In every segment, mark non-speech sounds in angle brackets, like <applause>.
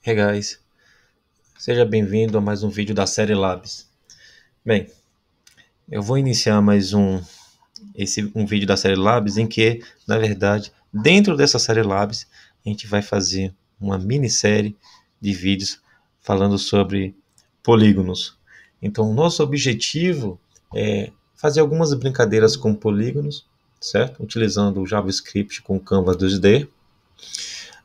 Hey guys, seja bem-vindo a mais um vídeo da série Labs. Bem, eu vou iniciar mais um esse um vídeo da série Labs em que, na verdade, dentro dessa série Labs, a gente vai fazer uma minissérie de vídeos falando sobre polígonos. Então, nosso objetivo é fazer algumas brincadeiras com polígonos, certo? Utilizando o JavaScript com o Canvas 2D.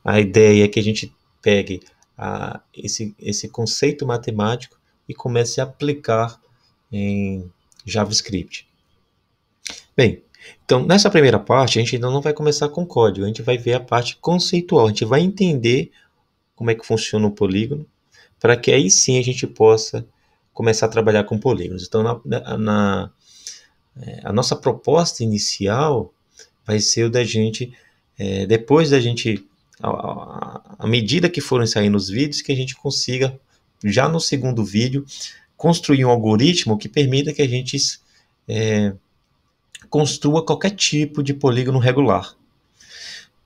A ideia é que a gente pegue a esse, esse conceito matemático e comece a aplicar em JavaScript. Bem, então nessa primeira parte a gente ainda não vai começar com código, a gente vai ver a parte conceitual, a gente vai entender como é que funciona o polígono, para que aí sim a gente possa começar a trabalhar com polígonos. Então, na, na é, a nossa proposta inicial vai ser o da gente, é, depois da gente à medida que forem saindo os vídeos, que a gente consiga, já no segundo vídeo, construir um algoritmo que permita que a gente é, construa qualquer tipo de polígono regular.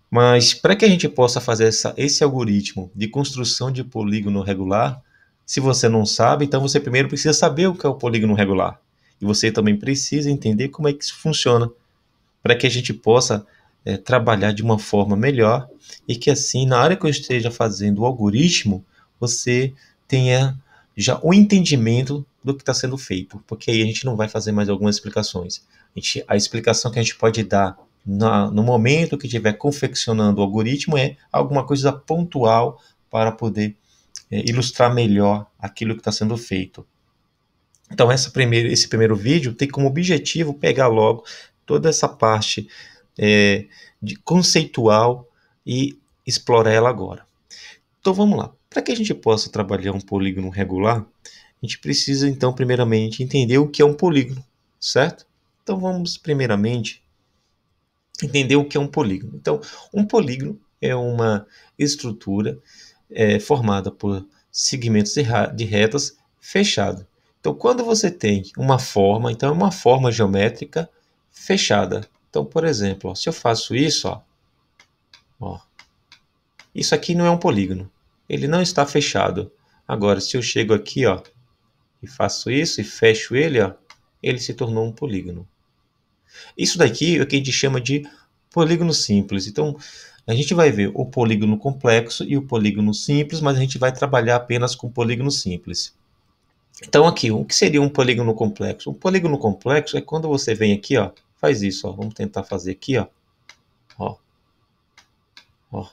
Mas para que a gente possa fazer essa, esse algoritmo de construção de polígono regular, se você não sabe, então você primeiro precisa saber o que é o polígono regular. E você também precisa entender como é que isso funciona, para que a gente possa é, trabalhar de uma forma melhor e que assim, na hora que eu esteja fazendo o algoritmo, você tenha já o um entendimento do que está sendo feito, porque aí a gente não vai fazer mais algumas explicações. A, gente, a explicação que a gente pode dar na, no momento que estiver confeccionando o algoritmo é alguma coisa pontual para poder é, ilustrar melhor aquilo que está sendo feito. Então, primeira, esse primeiro vídeo tem como objetivo pegar logo toda essa parte é, de conceitual e explorar ela agora. Então vamos lá. Para que a gente possa trabalhar um polígono regular, a gente precisa então primeiramente entender o que é um polígono, certo? Então vamos primeiramente entender o que é um polígono. Então, um polígono é uma estrutura é, formada por segmentos de retas fechado. Então, quando você tem uma forma, então é uma forma geométrica fechada. Então, por exemplo, ó, se eu faço isso, ó, ó, isso aqui não é um polígono. Ele não está fechado. Agora, se eu chego aqui ó, e faço isso e fecho ele, ó, ele se tornou um polígono. Isso daqui é o que a gente chama de polígono simples. Então, a gente vai ver o polígono complexo e o polígono simples, mas a gente vai trabalhar apenas com polígono simples. Então, aqui, o que seria um polígono complexo? Um polígono complexo é quando você vem aqui, ó, faz isso, ó. Vamos tentar fazer aqui, ó. Ó. Ó.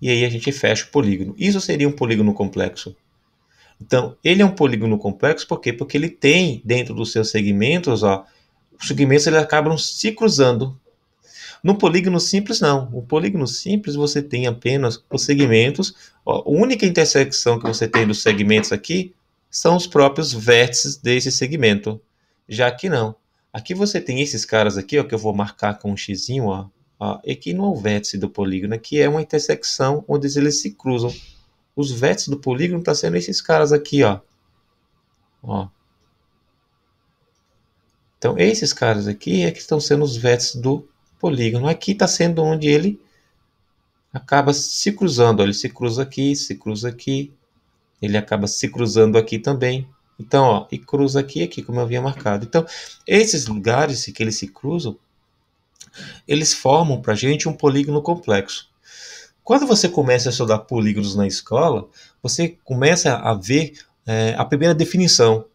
E aí a gente fecha o polígono. Isso seria um polígono complexo. Então, ele é um polígono complexo por quê? Porque ele tem dentro dos seus segmentos, ó, os segmentos eles acabam se cruzando. No polígono simples, não. O polígono simples você tem apenas os segmentos. Ó, a única intersecção que você tem dos segmentos aqui são os próprios vértices desse segmento. Já aqui não. Aqui você tem esses caras aqui, ó, que eu vou marcar com um x, ó, ó, e que não é o vértice do polígono, que é uma intersecção onde eles se cruzam. Os vértices do polígono estão tá sendo esses caras aqui, ó. ó. Então, esses caras aqui é que estão sendo os vértices do polígono. Aqui está sendo onde ele acaba se cruzando. Ó. Ele se cruza aqui, se cruza aqui. Ele acaba se cruzando aqui também. Então, ó, e cruza aqui e aqui, como eu havia marcado. Então, esses lugares que eles se cruzam, eles formam para a gente um polígono complexo. Quando você começa a estudar polígonos na escola, você começa a ver é, a primeira definição,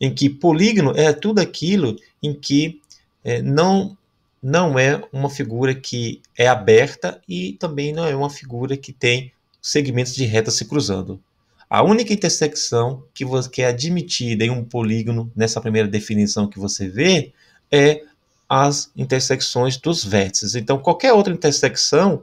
em que polígono é tudo aquilo em que é, não não é uma figura que é aberta e também não é uma figura que tem segmentos de reta se cruzando. A única intersecção que, é admitida em um polígono, nessa primeira definição que você vê, é as intersecções dos vértices. Então, qualquer outra intersecção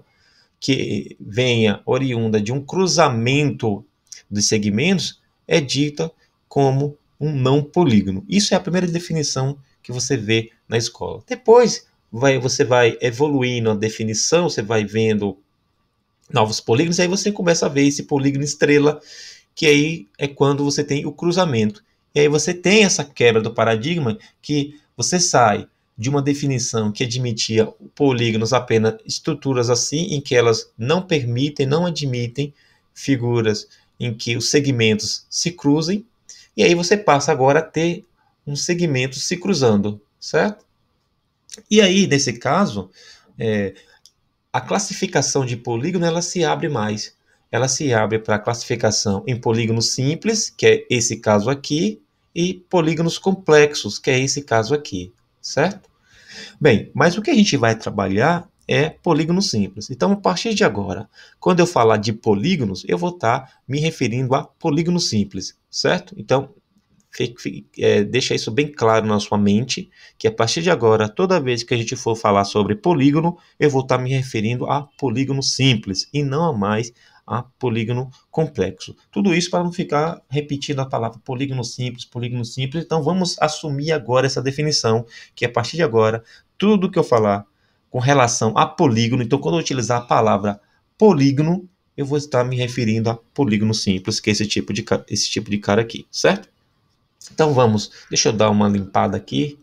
que venha oriunda de um cruzamento de segmentos é dita como um não polígono. Isso é a primeira definição que você vê na escola. Depois, vai, você vai evoluindo a definição, você vai vendo novos polígonos, e aí você começa a ver esse polígono estrela que aí é quando você tem o cruzamento. E aí você tem essa quebra do paradigma que você sai de uma definição que admitia polígonos apenas estruturas assim, em que elas não permitem, não admitem figuras em que os segmentos se cruzem, e aí você passa agora a ter um segmento se cruzando, certo? E aí, nesse caso, é, a classificação de polígono ela se abre mais ela se abre para classificação em polígonos simples, que é esse caso aqui, e polígonos complexos, que é esse caso aqui, certo? Bem, mas o que a gente vai trabalhar é polígono simples. Então, a partir de agora, quando eu falar de polígonos, eu vou estar me referindo a polígono simples, certo? Então, fique, fique, é, deixa isso bem claro na sua mente, que a partir de agora, toda vez que a gente for falar sobre polígono, eu vou estar me referindo a polígono simples e não a mais a polígono complexo. Tudo isso para não ficar repetindo a palavra polígono simples, polígono simples. Então vamos assumir agora essa definição, que é a partir de agora, tudo que eu falar com relação a polígono, então quando eu utilizar a palavra polígono, eu vou estar me referindo a polígono simples, que é esse tipo de, esse tipo de cara aqui, certo? Então vamos, deixa eu dar uma limpada aqui,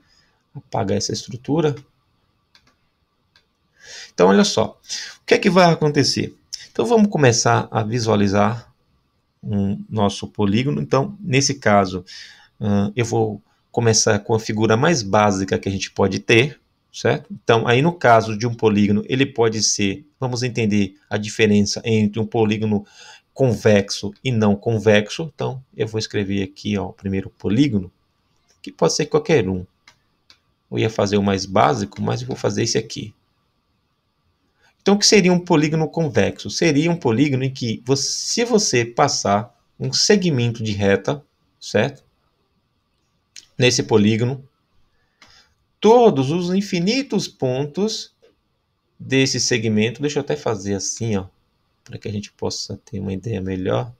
apagar essa estrutura. Então olha só, o que é que vai acontecer? Então vamos começar a visualizar um nosso polígono. Então, nesse caso, uh, eu vou começar com a figura mais básica que a gente pode ter, certo? Então, aí no caso de um polígono, ele pode ser, vamos entender a diferença entre um polígono convexo e não convexo. Então, eu vou escrever aqui, ó, o primeiro polígono, que pode ser qualquer um. Eu ia fazer o mais básico, mas eu vou fazer esse aqui. Então, o que seria um polígono convexo? Seria um polígono em que, você, se você passar um segmento de reta, certo? Nesse polígono, todos os infinitos pontos desse segmento, deixa eu até fazer assim, ó, para que a gente possa ter uma ideia melhor.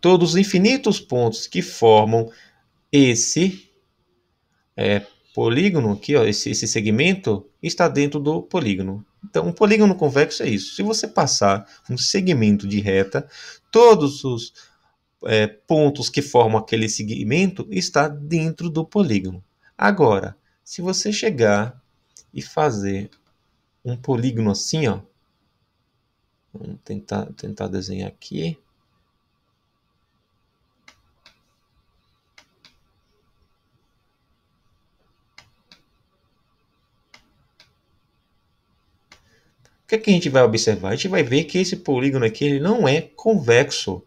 Todos os infinitos pontos que formam esse é, polígono aqui, ó, esse, esse segmento está dentro do polígono. Então, um polígono convexo é isso. Se você passar um segmento de reta, todos os é, pontos que formam aquele segmento está dentro do polígono. Agora, se você chegar e fazer um polígono assim, ó, vamos tentar, tentar desenhar aqui. O que, é que a gente vai observar? A gente vai ver que esse polígono aqui ele não é convexo.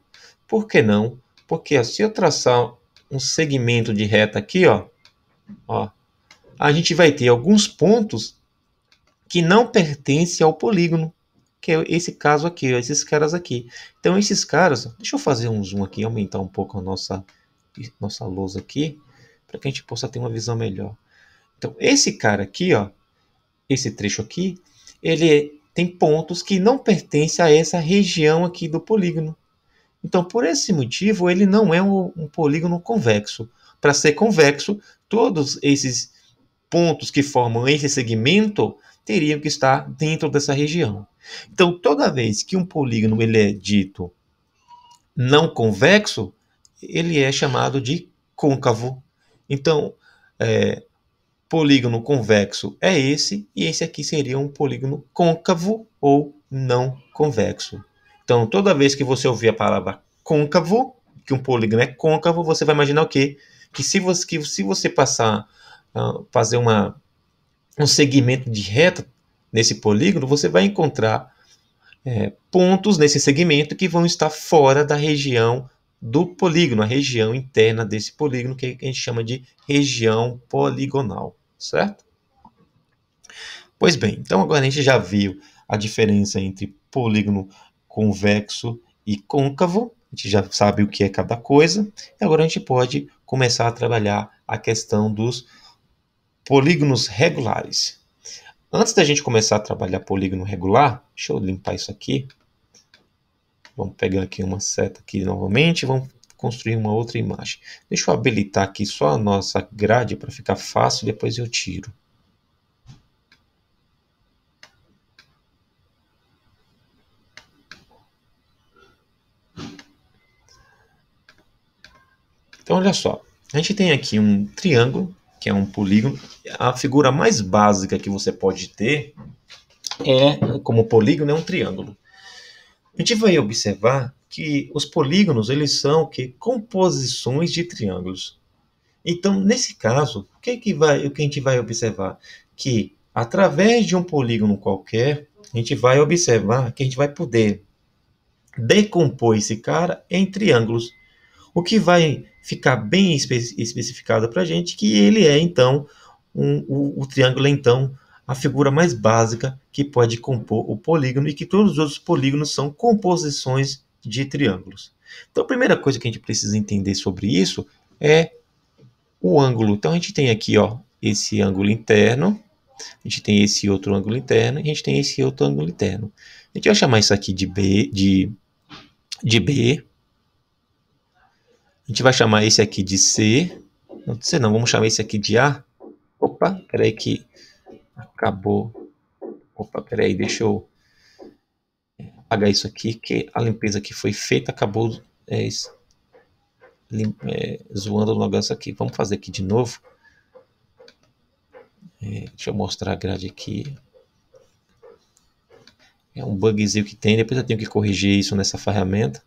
Por que não? Porque ó, se eu traçar um segmento de reta aqui, ó, ó, a gente vai ter alguns pontos que não pertencem ao polígono, que é esse caso aqui, ó, esses caras aqui. Então, esses caras, deixa eu fazer um zoom aqui, aumentar um pouco a nossa, nossa lousa aqui, para que a gente possa ter uma visão melhor. Então, esse cara aqui, ó, esse trecho aqui, ele é tem pontos que não pertencem a essa região aqui do polígono. Então, por esse motivo, ele não é um, um polígono convexo. Para ser convexo, todos esses pontos que formam esse segmento teriam que estar dentro dessa região. Então, toda vez que um polígono ele é dito não convexo, ele é chamado de côncavo. Então, é, polígono convexo é esse, e esse aqui seria um polígono côncavo ou não convexo. Então, toda vez que você ouvir a palavra côncavo, que um polígono é côncavo, você vai imaginar o quê? Que se você, que se você passar, uh, fazer uma, um segmento de reta nesse polígono, você vai encontrar é, pontos nesse segmento que vão estar fora da região do polígono, a região interna desse polígono, que a gente chama de região poligonal certo? Pois bem, então agora a gente já viu a diferença entre polígono convexo e côncavo, a gente já sabe o que é cada coisa, e agora a gente pode começar a trabalhar a questão dos polígonos regulares. Antes da gente começar a trabalhar polígono regular, deixa eu limpar isso aqui. Vamos pegar aqui uma seta aqui novamente, vamos construir uma outra imagem. Deixa eu habilitar aqui só a nossa grade para ficar fácil, depois eu tiro. Então, olha só, a gente tem aqui um triângulo, que é um polígono. A figura mais básica que você pode ter é, como polígono, é um triângulo. A gente vai observar que os polígonos eles são que composições de triângulos. Então, nesse caso, o que, que vai, o que a gente vai observar? Que através de um polígono qualquer, a gente vai observar que a gente vai poder decompor esse cara em triângulos. O que vai ficar bem espe especificado para a gente que ele é, então, um, o, o triângulo é, então, a figura mais básica que pode compor o polígono e que todos os outros polígonos são composições de triângulos. Então, a primeira coisa que a gente precisa entender sobre isso é o ângulo. Então, a gente tem aqui ó, esse ângulo interno, a gente tem esse outro ângulo interno, e a gente tem esse outro ângulo interno. A gente vai chamar isso aqui de B, de, de B. A gente vai chamar esse aqui de C. Não, C não, vamos chamar esse aqui de A. Opa, peraí que acabou. Opa, peraí, deixa eu apagar isso aqui, que a limpeza que foi feita acabou é, lim, é, zoando o negócio aqui. Vamos fazer aqui de novo. É, deixa eu mostrar a grade aqui. É um bugzinho que tem, depois eu tenho que corrigir isso nessa ferramenta.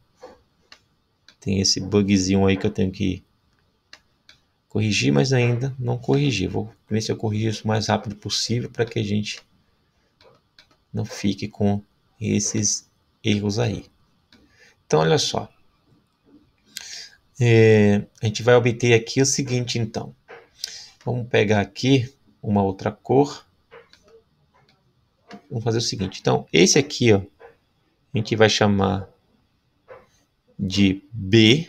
Tem esse bugzinho aí que eu tenho que corrigir, mas ainda não corrigi. Vou ver se eu corrijo isso o mais rápido possível para que a gente não fique com esses erros aí. Então, olha só. É, a gente vai obter aqui o seguinte, então. Vamos pegar aqui uma outra cor. Vamos fazer o seguinte. Então, esse aqui, ó, a gente vai chamar de B.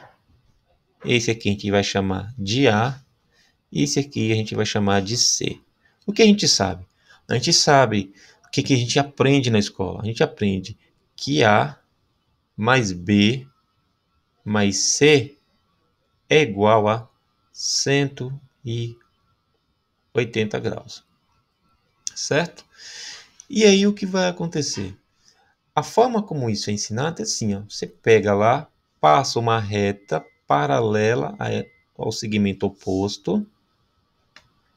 Esse aqui a gente vai chamar de A. E esse aqui a gente vai chamar de C. O que a gente sabe? A gente sabe o que, que a gente aprende na escola. A gente aprende que A mais B mais C é igual a 180 graus. Certo? E aí o que vai acontecer? A forma como isso é ensinado é assim, ó, você pega lá, passa uma reta paralela é, ao segmento oposto.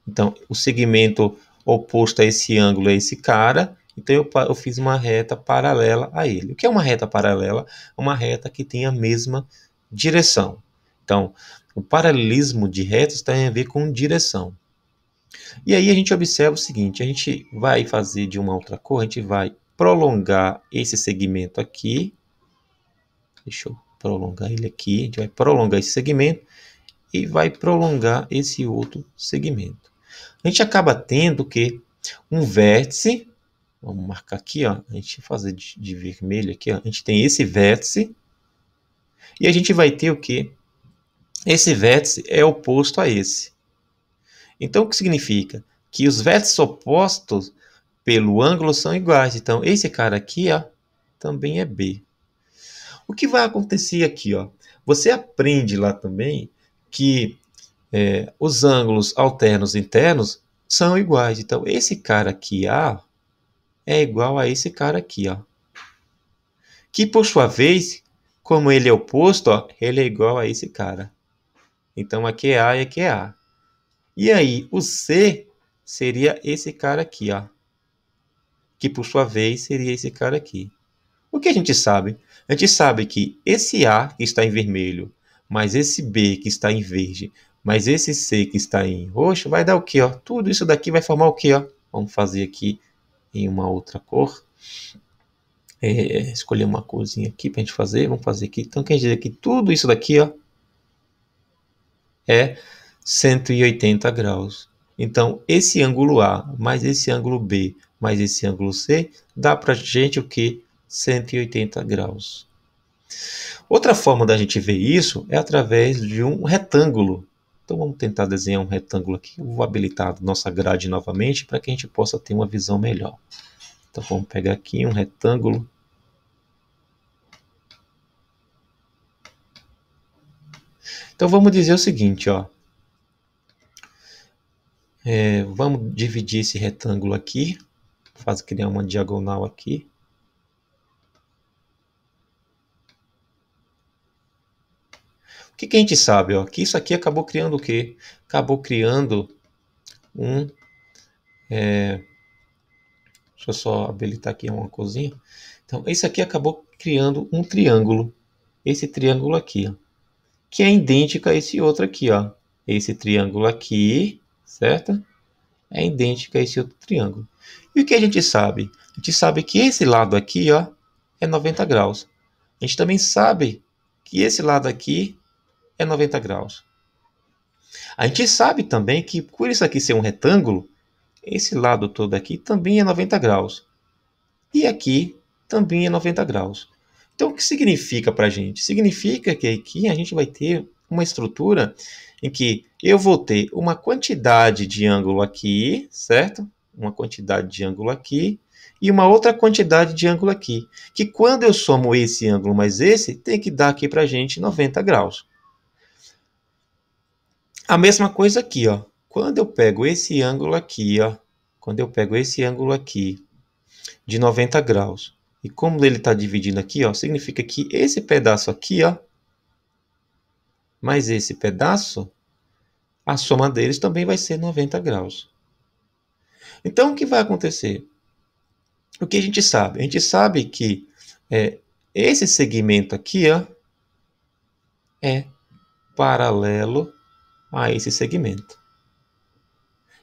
Então, o segmento oposto a esse ângulo é esse cara, então eu, eu fiz uma reta paralela a ele. O que é uma reta paralela? Uma reta que tem a mesma direção. Então, o paralelismo de retas tem a ver com direção. E aí a gente observa o seguinte, a gente vai fazer de uma outra cor, a gente vai prolongar esse segmento aqui. Deixa eu prolongar ele aqui, a gente vai prolongar esse segmento e vai prolongar esse outro segmento. A gente acaba tendo que um vértice Vamos marcar aqui, ó. A gente fazer de, de vermelho aqui, ó. A gente tem esse vértice. E a gente vai ter o quê? Esse vértice é oposto a esse. Então, o que significa? Que os vértices opostos pelo ângulo são iguais. Então, esse cara aqui, ó, também é B. O que vai acontecer aqui, ó? Você aprende lá também que é, os ângulos alternos internos são iguais. Então, esse cara aqui, A, é igual a esse cara aqui, ó. Que por sua vez, como ele é oposto, ó, ele é igual a esse cara. Então aqui é A e aqui é A. E aí, o C seria esse cara aqui, ó. Que por sua vez seria esse cara aqui. O que a gente sabe? A gente sabe que esse A que está em vermelho, mais esse B que está em verde, mais esse C que está em roxo, vai dar o quê? Ó? Tudo isso daqui vai formar o quê? Ó? Vamos fazer aqui em uma outra cor. É, escolher uma corzinha aqui para a gente fazer. Vamos fazer aqui. Então, quer dizer que tudo isso daqui ó, é 180 graus. Então, esse ângulo A mais esse ângulo B mais esse ângulo C dá para gente o que? 180 graus. Outra forma da gente ver isso é através de um retângulo. Então vamos tentar desenhar um retângulo aqui. Eu vou habilitar a nossa grade novamente para que a gente possa ter uma visão melhor. Então vamos pegar aqui um retângulo. Então vamos dizer o seguinte, ó. É, vamos dividir esse retângulo aqui. Faz criar uma diagonal aqui. O que, que a gente sabe? Ó? Que isso aqui acabou criando o quê? Acabou criando um. É... Deixa eu só habilitar aqui uma coisinha. Então, isso aqui acabou criando um triângulo. Esse triângulo aqui, ó, que é idêntico a esse outro aqui, ó. Esse triângulo aqui, certo? É idêntico a esse outro triângulo. E o que a gente sabe? A gente sabe que esse lado aqui, ó, é 90 graus. A gente também sabe que esse lado aqui é 90 graus. A gente sabe também que, por isso aqui ser um retângulo, esse lado todo aqui também é 90 graus. E aqui também é 90 graus. Então, o que significa para a gente? Significa que aqui a gente vai ter uma estrutura em que eu vou ter uma quantidade de ângulo aqui, certo? Uma quantidade de ângulo aqui e uma outra quantidade de ângulo aqui. Que quando eu somo esse ângulo mais esse, tem que dar aqui para a gente 90 graus. A mesma coisa aqui, ó. Quando eu pego esse ângulo aqui, ó. Quando eu pego esse ângulo aqui de 90 graus. E como ele está dividindo aqui, ó, significa que esse pedaço aqui, ó, mais esse pedaço, a soma deles também vai ser 90 graus. Então, o que vai acontecer? O que a gente sabe? A gente sabe que é, esse segmento aqui ó, é paralelo a esse segmento.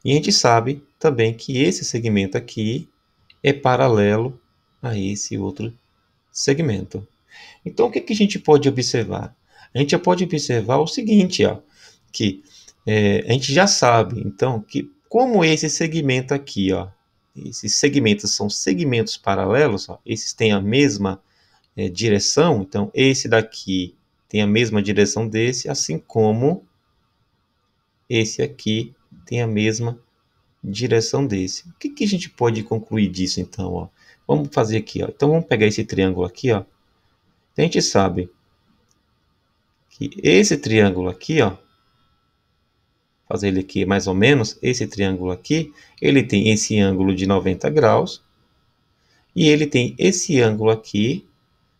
E a gente sabe também que esse segmento aqui é paralelo a esse outro segmento. Então, o que, é que a gente pode observar? A gente pode observar o seguinte, ó, que é, a gente já sabe, então, que como esse segmento aqui, ó, esses segmentos são segmentos paralelos, ó, esses têm a mesma é, direção, então esse daqui tem a mesma direção desse, assim como esse aqui tem a mesma direção desse. O que, que a gente pode concluir disso, então? Ó? Vamos fazer aqui. Ó. Então, vamos pegar esse triângulo aqui. Ó. A gente sabe que esse triângulo aqui, ó, fazer ele aqui mais ou menos, esse triângulo aqui, ele tem esse ângulo de 90 graus, e ele tem esse ângulo aqui,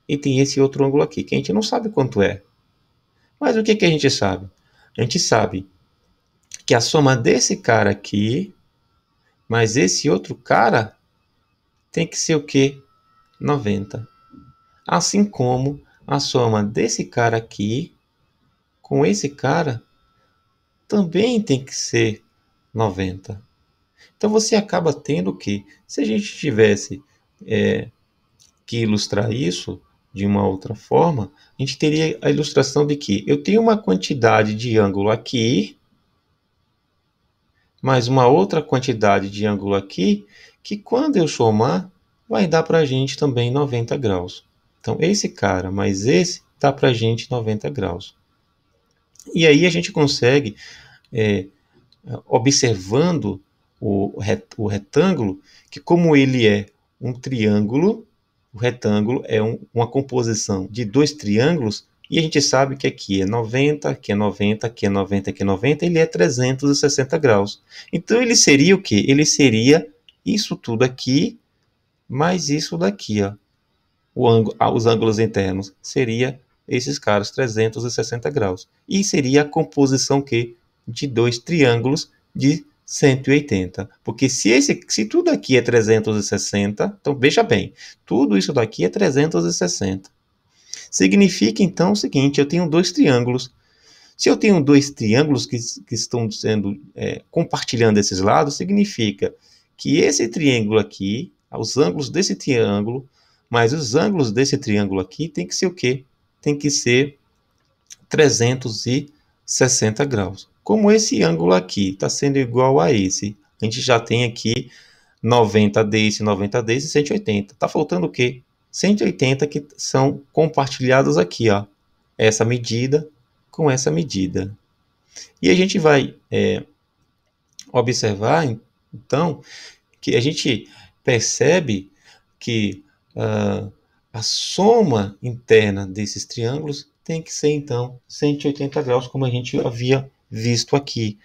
e tem esse outro ângulo aqui, que a gente não sabe quanto é. Mas o que, que a gente sabe? A gente sabe que a soma desse cara aqui, mais esse outro cara, tem que ser o quê? 90. Assim como a soma desse cara aqui com esse cara também tem que ser 90. Então você acaba tendo que, se a gente tivesse é, que ilustrar isso de uma outra forma, a gente teria a ilustração de que eu tenho uma quantidade de ângulo aqui mais uma outra quantidade de ângulo aqui, que quando eu somar, vai dar para a gente também 90 graus. Então, esse cara mais esse dá para a gente 90 graus. E aí a gente consegue, é, observando o, o retângulo, que como ele é um triângulo, o retângulo é um, uma composição de dois triângulos, e a gente sabe que aqui é 90, aqui é 90, aqui é 90, aqui é 90, ele é 360 graus. Então ele seria o que? Ele seria isso tudo aqui, mais isso daqui, ó. Ângulo, ah, os ângulos internos seria esses caras 360 graus. E seria a composição que de dois triângulos de 180. Porque se, esse, se tudo aqui é 360, então veja bem, tudo isso daqui é 360. Significa então o seguinte: eu tenho dois triângulos. Se eu tenho dois triângulos que, que estão sendo é, compartilhando esses lados, significa que esse triângulo aqui, os ângulos desse triângulo, mais os ângulos desse triângulo aqui, tem que ser o quê? Tem que ser 360 graus. Como esse ângulo aqui está sendo igual a esse, a gente já tem aqui 90 desse, 90 desse, 180. Está faltando o quê? 180 que são compartilhados aqui, ó. Essa medida com essa medida. E a gente vai é, observar, então, que a gente percebe que uh, a soma interna desses triângulos tem que ser, então, 180 graus, como a gente havia visto aqui.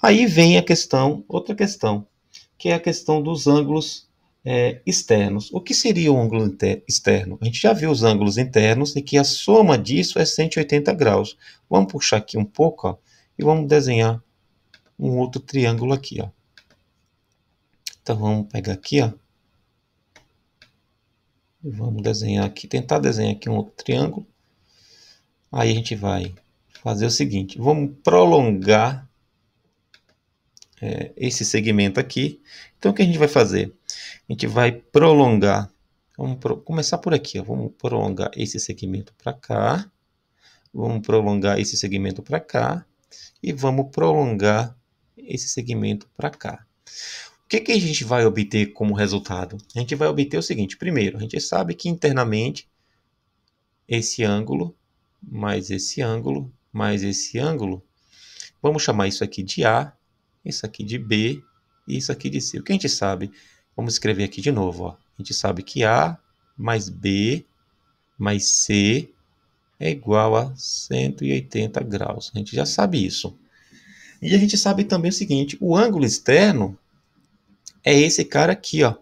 Aí vem a questão, outra questão, que é a questão dos ângulos é, externos. O que seria o ângulo externo? A gente já viu os ângulos internos e que a soma disso é 180 graus. Vamos puxar aqui um pouco ó, e vamos desenhar um outro triângulo aqui. Ó. Então vamos pegar aqui ó, e vamos desenhar aqui, tentar desenhar aqui um outro triângulo. Aí a gente vai fazer o seguinte, vamos prolongar é, esse segmento aqui. Então o que a gente vai fazer? a gente vai prolongar. Vamos pro, começar por aqui, ó. vamos prolongar esse segmento para cá, vamos prolongar esse segmento para cá e vamos prolongar esse segmento para cá. O que, que a gente vai obter como resultado? A gente vai obter o seguinte: primeiro, a gente sabe que internamente esse ângulo mais esse ângulo mais esse ângulo, vamos chamar isso aqui de A, isso aqui de B e isso aqui de C. O que a gente sabe Vamos escrever aqui de novo. Ó. A gente sabe que A mais B mais C é igual a 180 graus. A gente já sabe isso. E a gente sabe também o seguinte, o ângulo externo é esse cara aqui, ó.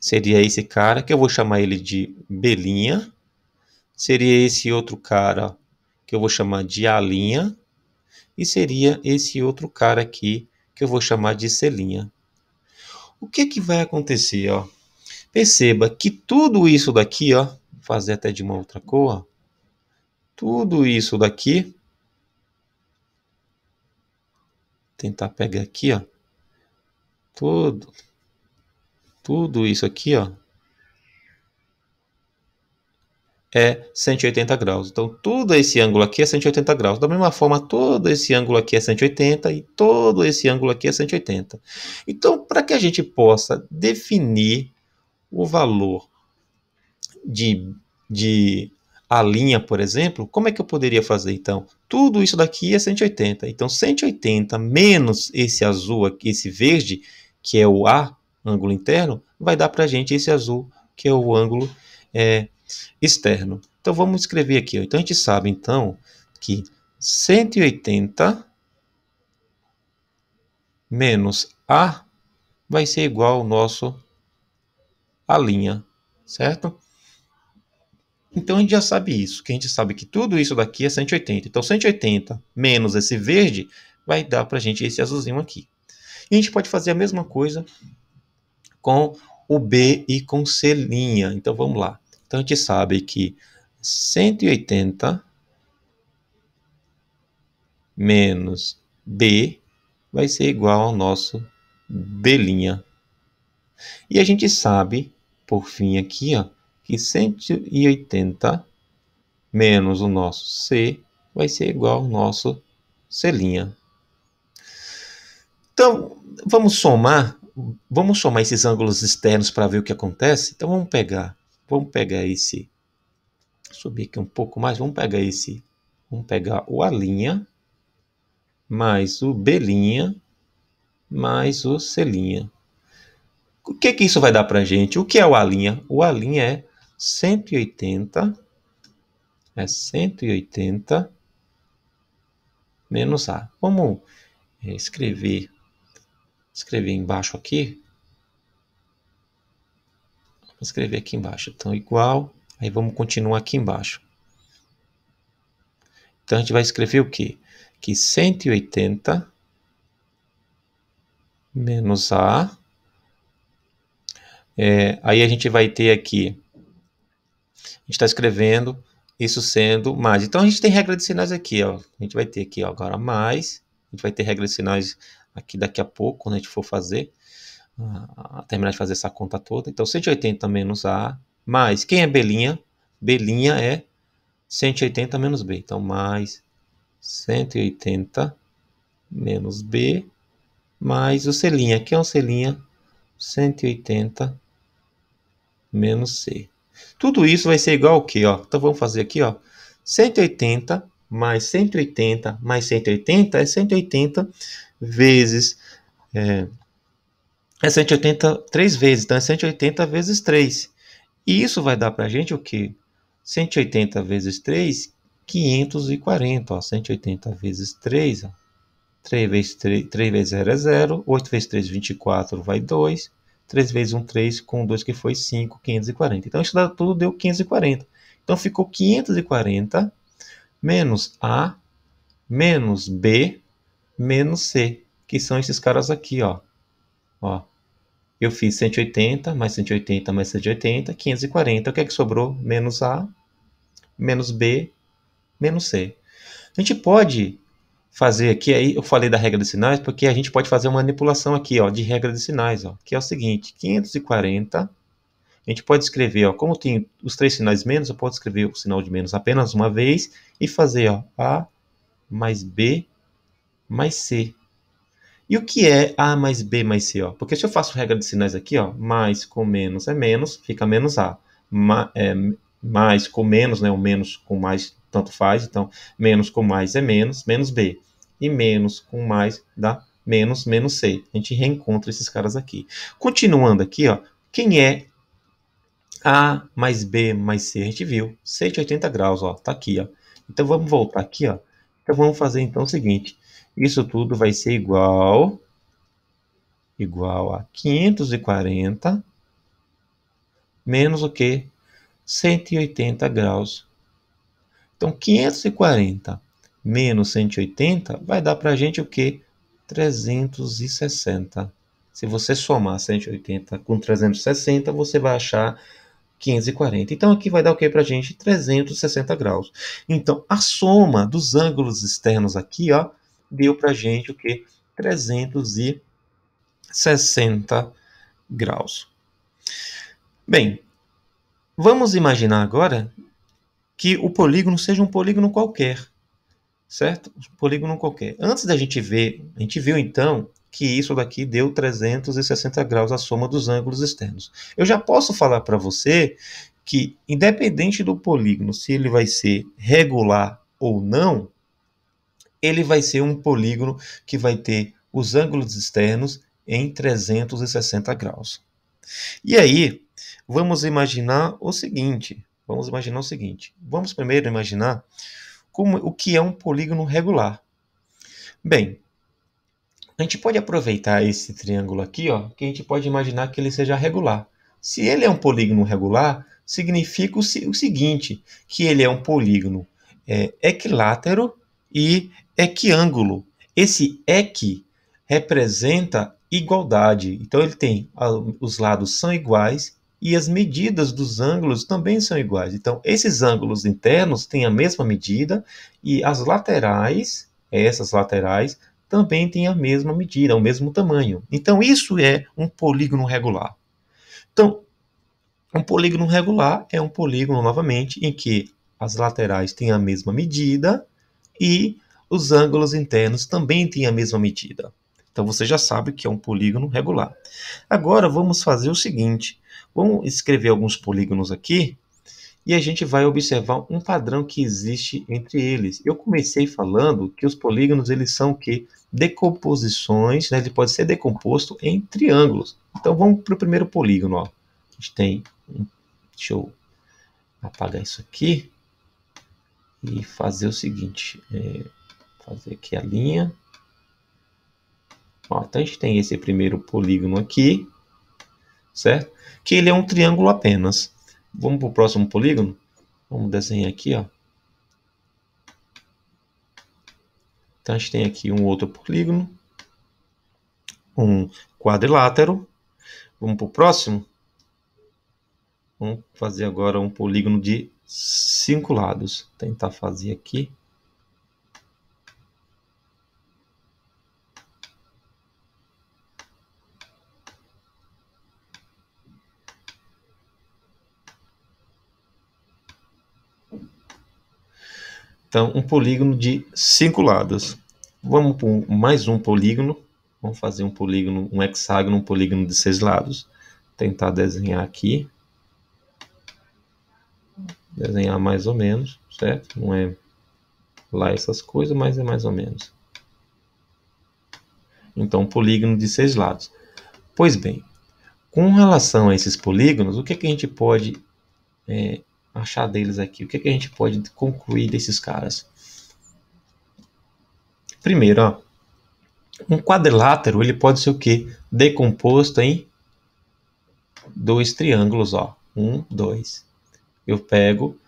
Seria esse cara, que eu vou chamar ele de B'. Seria esse outro cara, que eu vou chamar de A'. E seria esse outro cara aqui, que eu vou chamar de C' o que que vai acontecer, ó? Perceba que tudo isso daqui, ó, vou fazer até de uma outra cor, ó, tudo isso daqui, tentar pegar aqui, ó, tudo, tudo isso aqui, ó, é 180 graus. Então, todo esse ângulo aqui é 180 graus. Da mesma forma, todo esse ângulo aqui é 180 e todo esse ângulo aqui é 180. Então, para que a gente possa definir o valor de, de a linha, por exemplo, como é que eu poderia fazer então? Tudo isso daqui é 180. Então, 180 menos esse azul aqui, esse verde, que é o A, ângulo interno, vai dar para a gente esse azul, que é o ângulo é, externo. Então vamos escrever aqui. Ó. Então a gente sabe então que 180 menos A vai ser igual ao nosso A linha, certo? Então a gente já sabe isso, que a gente sabe que tudo isso daqui é 180. Então 180 menos esse verde vai dar para a gente esse azulzinho aqui. E a gente pode fazer a mesma coisa com o B e com C'. Então vamos lá. Então a gente sabe que 180 menos B vai ser igual ao nosso B'. E a gente sabe, por fim aqui, ó, que 180 menos o nosso C vai ser igual ao nosso C'. Então, vamos somar, vamos somar esses ângulos externos para ver o que acontece? Então, vamos pegar Vamos pegar esse, subir aqui um pouco mais, vamos pegar esse, vamos pegar o A' mais o B' mais o C'. O que que isso vai dar para gente? O que é o A'? O A' é 180, é 180 menos A. Vamos é, escrever, escrever embaixo aqui, Vou escrever aqui embaixo. Então, igual. Aí vamos continuar aqui embaixo. Então, a gente vai escrever o quê? Que 180 menos A. É, aí a gente vai ter aqui. A gente está escrevendo isso sendo mais. Então, a gente tem regra de sinais aqui. Ó. A gente vai ter aqui ó, agora mais. A gente vai ter regra de sinais aqui daqui a pouco, quando a gente for fazer a terminar de fazer essa conta toda. Então, 180 menos A, mais, quem é B'? B' é 180 menos B. Então, mais 180 menos B, mais o C'. que é um C'? 180 menos C. Tudo isso vai ser igual ao quê? Ó? Então, vamos fazer aqui, ó. 180 mais 180 mais 180 é 180 vezes... É, é 180 três vezes, então é 180 vezes 3. E isso vai dar para a gente o quê? 180 vezes 3, 540. Ó, 180 vezes 3, ó, 3 vezes 3, 3 vezes 0 é 0, 8 vezes 3, 24, vai 2, 3 vezes 1, 3, com 2 que foi 5, 540. Então, isso dá, tudo deu 540. Então, ficou 540 menos A, menos B, menos C, que são esses caras aqui, ó. Ó, eu fiz 180 mais 180 mais 180, 540. O que é que sobrou? Menos A, menos B, menos C. A gente pode fazer aqui, aí eu falei da regra de sinais, porque a gente pode fazer uma manipulação aqui, ó, de regra de sinais, ó, que é o seguinte, 540, a gente pode escrever, ó, como tem os três sinais menos, eu posso escrever o sinal de menos apenas uma vez e fazer, ó, A mais B mais C. E o que é A mais B mais C? Ó? Porque se eu faço regra de sinais aqui, ó, mais com menos é menos, fica menos A. Ma, é, mais com menos, né, o menos com mais, tanto faz. Então, menos com mais é menos, menos B. E menos com mais dá menos, menos C. A gente reencontra esses caras aqui. Continuando aqui, ó, quem é A mais B mais C? A gente viu, 180 graus, ó, tá aqui, ó. Então, vamos voltar aqui, ó. Então, vamos fazer, então, o seguinte. Isso tudo vai ser igual igual a 540 menos o que? 180 graus. Então, 540 menos 180 vai dar para a gente o que? 360. Se você somar 180 com 360, você vai achar 540. Então, aqui vai dar o que para a gente? 360 graus. Então, a soma dos ângulos externos aqui, ó, deu para gente o que? 360 graus. Bem, vamos imaginar agora que o polígono seja um polígono qualquer, certo? Um polígono qualquer. Antes da gente ver, a gente viu então que isso daqui deu 360 graus a soma dos ângulos externos. Eu já posso falar para você que, independente do polígono, se ele vai ser regular ou não, ele vai ser um polígono que vai ter os ângulos externos em 360 graus. E aí, vamos imaginar o seguinte, vamos imaginar o seguinte. Vamos primeiro imaginar como, o que é um polígono regular. Bem, a gente pode aproveitar esse triângulo aqui, ó, que a gente pode imaginar que ele seja regular. Se ele é um polígono regular, significa o, o seguinte, que ele é um polígono é, equilátero e equiângulo. Esse equi representa igualdade. Então ele tem os lados são iguais e as medidas dos ângulos também são iguais. Então esses ângulos internos têm a mesma medida e as laterais, essas laterais também têm a mesma medida, o mesmo tamanho. Então isso é um polígono regular. Então um polígono regular é um polígono novamente em que as laterais têm a mesma medida e os ângulos internos também têm a mesma medida. Então você já sabe que é um polígono regular. Agora vamos fazer o seguinte: vamos escrever alguns polígonos aqui e a gente vai observar um padrão que existe entre eles. Eu comecei falando que os polígonos eles são que decomposições, né? ele pode ser decomposto em triângulos. Então vamos para o primeiro polígono. Ó. A gente tem, deixa eu apagar isso aqui e fazer o seguinte. É fazer aqui a linha. Ó, então a gente tem esse primeiro polígono aqui, certo? Que ele é um triângulo apenas. Vamos para o próximo polígono? Vamos desenhar aqui, ó. Então a gente tem aqui um outro polígono, um quadrilátero. Vamos para o próximo? Vamos fazer agora um polígono de cinco lados. Tentar fazer aqui. Então, um polígono de cinco lados. Vamos por mais um polígono. Vamos fazer um polígono, um hexágono, um polígono de seis lados. Tentar desenhar aqui. Desenhar mais ou menos, certo? Não é lá essas coisas, mas é mais ou menos. Então, um polígono de seis lados. Pois bem, com relação a esses polígonos, o que, é que a gente pode é, achar deles aqui? O que, é que a gente pode concluir desses caras? Primeiro, ó, um quadrilátero ele pode ser o quê? Decomposto em dois triângulos, ó, um, dois. Eu pego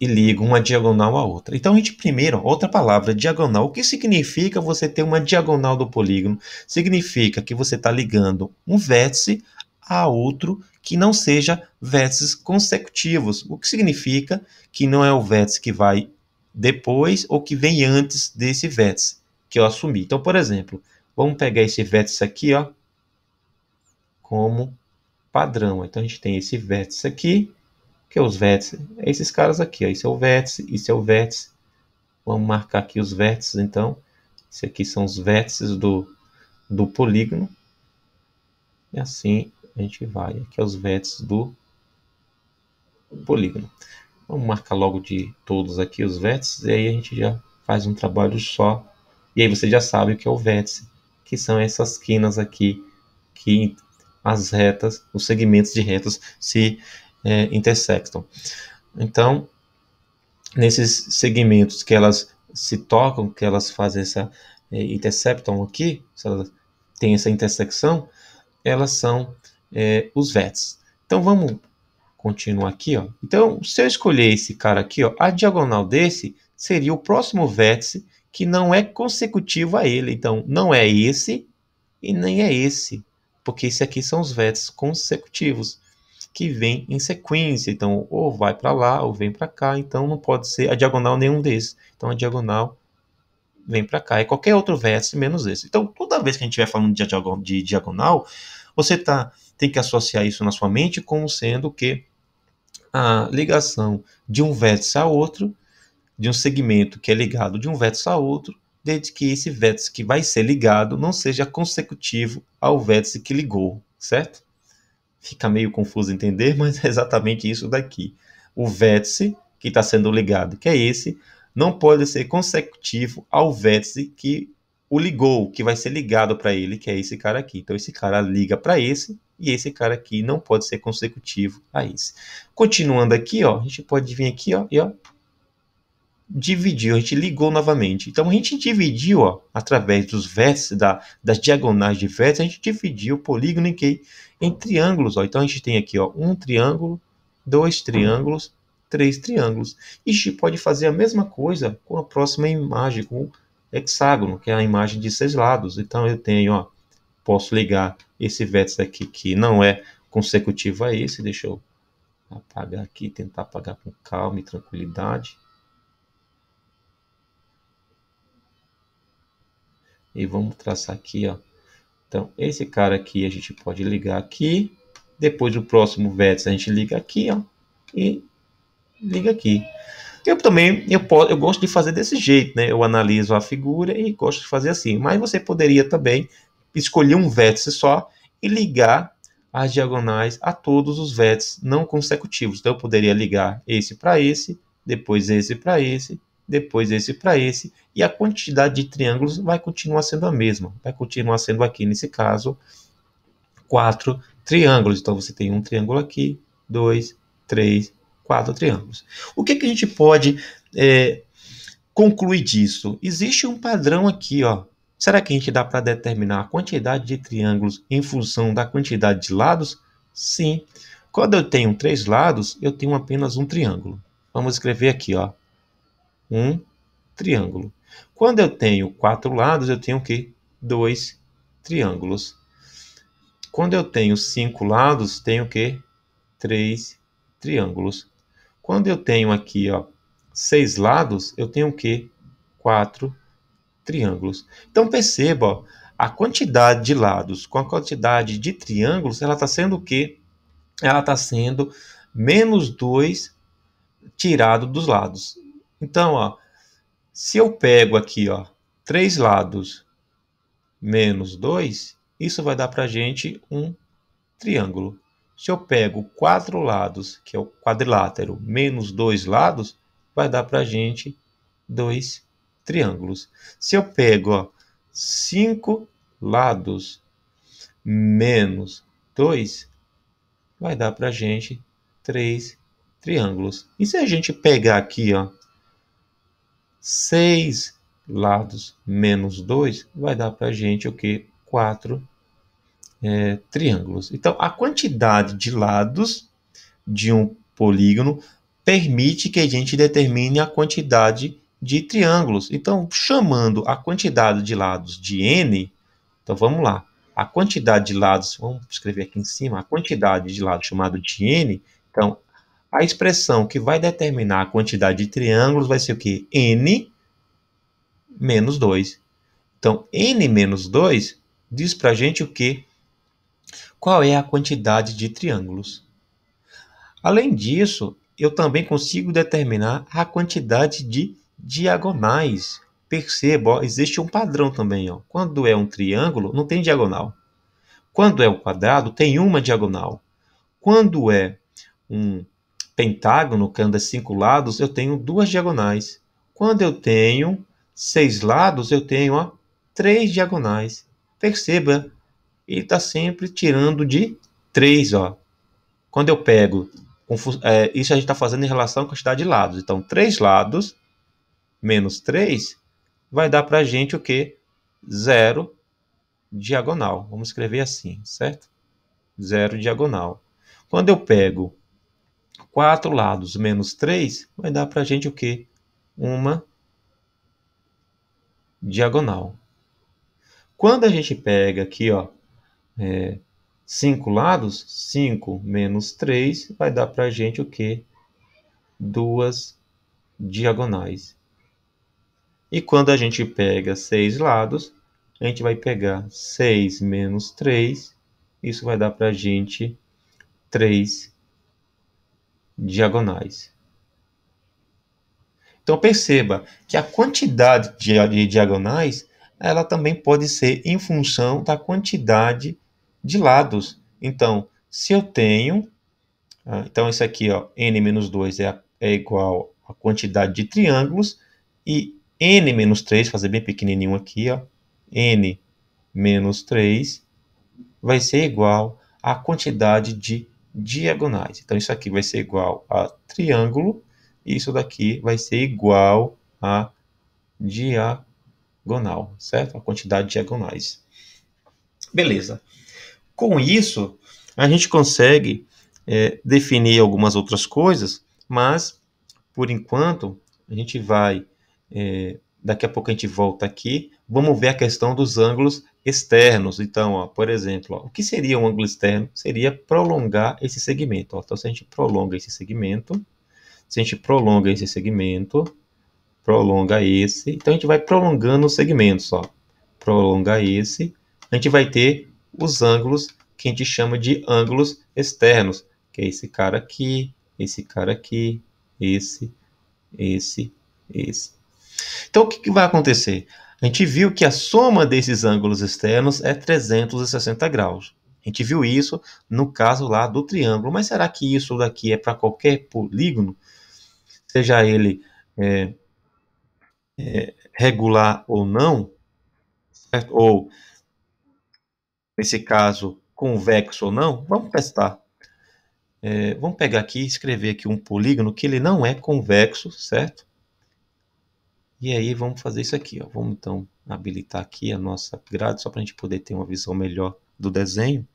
e ligo uma diagonal à outra. Então a gente primeiro, outra palavra, diagonal. O que significa você ter uma diagonal do polígono? Significa que você está ligando um vértice a outro que não seja vértices consecutivos, o que significa que não é o vértice que vai depois ou que vem antes desse vértice que eu assumi. Então, por exemplo, vamos pegar esse vértice aqui, ó, como padrão. Então, a gente tem esse vértice aqui, que é os vértices, é esses caras aqui, ó, esse é o vértice, esse é o vértice. Vamos marcar aqui os vértices, então. Esses aqui são os vértices do, do polígono. E é assim a gente vai aqui aos vértices do polígono. Vamos marcar logo de todos aqui os vértices e aí a gente já faz um trabalho só. E aí você já sabe o que é o vértice, que são essas quinas aqui que as retas, os segmentos de retas se é, intersectam. Então, nesses segmentos que elas se tocam, que elas fazem essa é, interceptam aqui, se elas têm essa intersecção, elas são é, os vértices. Então vamos continuar aqui, ó. Então, se eu escolher esse cara aqui, ó, a diagonal desse seria o próximo vértice que não é consecutivo a ele. Então, não é esse e nem é esse, porque esse aqui são os vértices consecutivos que vêm em sequência. Então, ou vai para lá ou vem para cá. Então, não pode ser a diagonal nenhum desses. Então, a diagonal vem para cá. É qualquer outro vértice menos esse. Então, toda vez que a gente estiver falando de diagonal, você está tem que associar isso na sua mente como sendo que a ligação de um vértice a outro, de um segmento que é ligado de um vértice a outro, desde que esse vértice que vai ser ligado não seja consecutivo ao vértice que ligou, certo? Fica meio confuso entender, <laughs> mas é exatamente isso daqui. O vértice que está sendo ligado, que é esse, não pode ser consecutivo ao vértice que o ligou, que vai ser ligado para ele, que é esse cara aqui. Então esse cara liga para esse, e esse cara aqui não pode ser consecutivo a esse. Continuando aqui, ó, a gente pode vir aqui ó, e ó, dividiu, a gente ligou novamente. Então a gente dividiu, ó, através dos vértices, da, das diagonais de vértices, a gente dividiu o polígono em, que, em triângulos. Ó. Então a gente tem aqui ó, um triângulo, dois triângulos, três triângulos. E a gente pode fazer a mesma coisa com a próxima imagem, com o hexágono, que é a imagem de seis lados. Então eu tenho ó, posso ligar esse vértice aqui que não é consecutivo a esse. Deixa eu apagar aqui, tentar apagar com calma e tranquilidade. E vamos traçar aqui, ó. Então, esse cara aqui a gente pode ligar aqui. Depois o próximo vértice a gente liga aqui, ó. E liga aqui. Eu também, eu, posso, eu gosto de fazer desse jeito, né? Eu analiso a figura e gosto de fazer assim. Mas você poderia também escolher um vértice só e ligar as diagonais a todos os vértices não consecutivos. Então, eu poderia ligar esse para esse, depois esse para esse, depois esse para esse, e a quantidade de triângulos vai continuar sendo a mesma. Vai continuar sendo aqui, nesse caso, quatro triângulos. Então, você tem um triângulo aqui, dois, três, quatro triângulos. O que, que a gente pode é, concluir disso? Existe um padrão aqui, ó, Será que a gente dá para determinar a quantidade de triângulos em função da quantidade de lados? Sim. Quando eu tenho três lados, eu tenho apenas um triângulo. Vamos escrever aqui, ó. Um triângulo. Quando eu tenho quatro lados, eu tenho o quê? Dois triângulos. Quando eu tenho cinco lados, tenho o quê? Três triângulos. Quando eu tenho aqui, ó, seis lados, eu tenho o quê? Quatro triângulos. Então perceba, ó, a quantidade de lados com a quantidade de triângulos, ela está sendo o quê? Ela está sendo menos 2 tirado dos lados. Então, ó, se eu pego aqui, ó, 3 lados menos 2, isso vai dar para a gente um triângulo. Se eu pego 4 lados, que é o quadrilátero, menos 2 lados, vai dar para a gente dois triângulos. Se eu pego 5 lados menos 2, vai dar para a gente 3 triângulos. E se a gente pegar aqui, 6 lados menos 2, vai dar para a gente o que? 4 é, triângulos. Então, a quantidade de lados de um polígono permite que a gente determine a quantidade de de triângulos. Então, chamando a quantidade de lados de n, então vamos lá, a quantidade de lados, vamos escrever aqui em cima, a quantidade de lados chamado de n, então a expressão que vai determinar a quantidade de triângulos vai ser o quê? n menos 2. Então, n menos 2 diz para a gente o quê? Qual é a quantidade de triângulos. Além disso, eu também consigo determinar a quantidade de diagonais. Perceba, ó, existe um padrão também. Ó. Quando é um triângulo, não tem diagonal. Quando é um quadrado, tem uma diagonal. Quando é um pentágono, que anda cinco lados, eu tenho duas diagonais. Quando eu tenho seis lados, eu tenho ó, três diagonais. Perceba, ele está sempre tirando de três. Ó. Quando eu pego, é, isso a gente está fazendo em relação à quantidade de lados. Então, três lados menos 3, vai dar para a gente o quê? Zero diagonal. Vamos escrever assim, certo? Zero diagonal. Quando eu pego 4 lados menos 3, vai dar para a gente o quê? Uma diagonal. Quando a gente pega aqui, ó, é, 5 lados, 5 menos 3 vai dar para a gente o quê? Duas diagonais. E quando a gente pega seis lados, a gente vai pegar 6 menos 3, isso vai dar para a gente 3 diagonais. Então perceba que a quantidade de diagonais ela também pode ser em função da quantidade de lados. Então, se eu tenho, ah, então isso aqui, ó, n menos 2 é, é igual à quantidade de triângulos, e n menos 3, fazer bem pequenininho aqui, ó, n menos 3 vai ser igual à quantidade de diagonais. Então, isso aqui vai ser igual a triângulo, e isso daqui vai ser igual a diagonal, certo? A quantidade de diagonais. Beleza. Com isso, a gente consegue é, definir algumas outras coisas, mas, por enquanto, a gente vai é, daqui a pouco a gente volta aqui. Vamos ver a questão dos ângulos externos. Então, ó, por exemplo, ó, o que seria um ângulo externo? Seria prolongar esse segmento. Ó. Então, se a gente prolonga esse segmento, se a gente prolonga esse segmento, prolonga esse. Então, a gente vai prolongando os segmentos. Ó. Prolonga esse. A gente vai ter os ângulos que a gente chama de ângulos externos, que é esse cara aqui, esse cara aqui, esse, esse, esse. Então, o que, que vai acontecer? A gente viu que a soma desses ângulos externos é 360 graus. A gente viu isso no caso lá do triângulo, mas será que isso daqui é para qualquer polígono, seja ele é, é, regular ou não, certo? ou nesse caso convexo ou não? Vamos testar. É, vamos pegar aqui e escrever aqui um polígono que ele não é convexo, certo? E aí vamos fazer isso aqui, ó. vamos então habilitar aqui a nossa grade, só para a gente poder ter uma visão melhor do desenho.